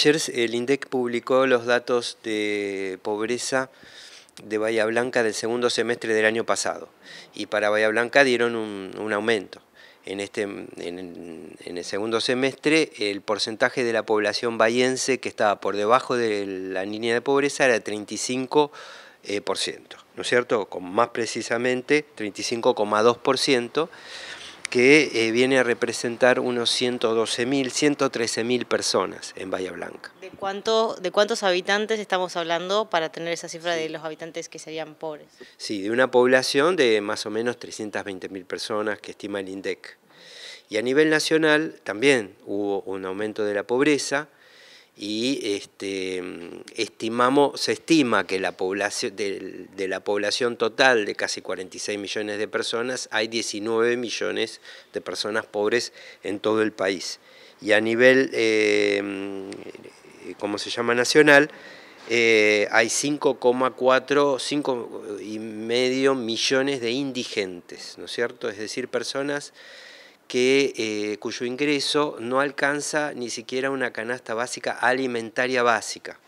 Ayer el INDEC publicó los datos de pobreza de Bahía Blanca del segundo semestre del año pasado y para Bahía Blanca dieron un, aumento. En, este, en, el segundo semestre el porcentaje de la población bahiense que estaba por debajo de la línea de pobreza era 35%, eh, ¿no es cierto? Con más precisamente 35,2% que eh, viene a representar unos 112.000, 113.000 personas en Bahía Blanca. ¿De, cuántos habitantes estamos hablando para tener esa cifra de los habitantes que serían pobres? Sí, de una población de más o menos 320.000 personas que estima el INDEC. Y a nivel nacional también hubo un aumento de la pobreza, y este, estimamos, se estima que la población, de, la población total de casi 46 millones de personas hay 19 millones de personas pobres en todo el país. Y a nivel, eh, se llama? Nacional, eh, hay 5,4, 5,5 millones de indigentes, ¿no es cierto? Es decir, personas que, eh, cuyo ingreso no alcanza ni siquiera una canasta básica alimentaria básica.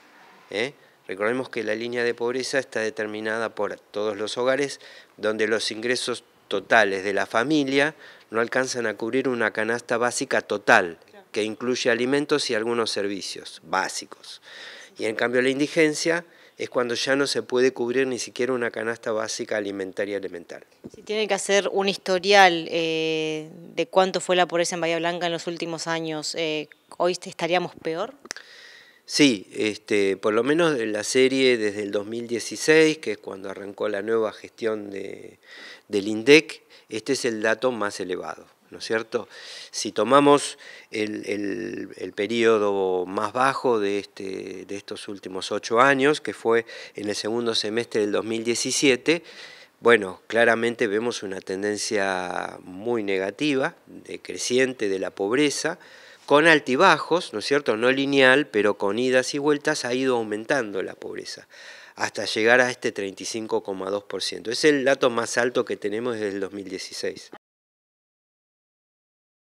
¿eh? Recordemos que la línea de pobreza está determinada por todos los hogares donde los ingresos totales de la familia no alcanzan a cubrir una canasta básica total, que incluye alimentos y algunos servicios básicos. Y en cambio la indigencia es cuando ya no se puede cubrir ni siquiera una canasta básica alimentaria elemental. Si tiene que hacer un historial eh, de cuánto fue la pobreza en Bahía Blanca en los últimos años, eh, ¿hoy estaríamos peor? Sí, este, por lo menos en la serie desde el 2016, que es cuando arrancó la nueva gestión del INDEC, este es el dato más elevado. ¿no es cierto? Si tomamos el, periodo más bajo este, de, estos últimos ocho años, que fue en el segundo semestre del 2017, bueno, claramente vemos una tendencia muy negativa, decreciente de la pobreza, con altibajos, ¿no es cierto? No lineal, pero con idas y vueltas ha ido aumentando la pobreza hasta llegar a este 35,2%. Es el dato más alto que tenemos desde el 2016.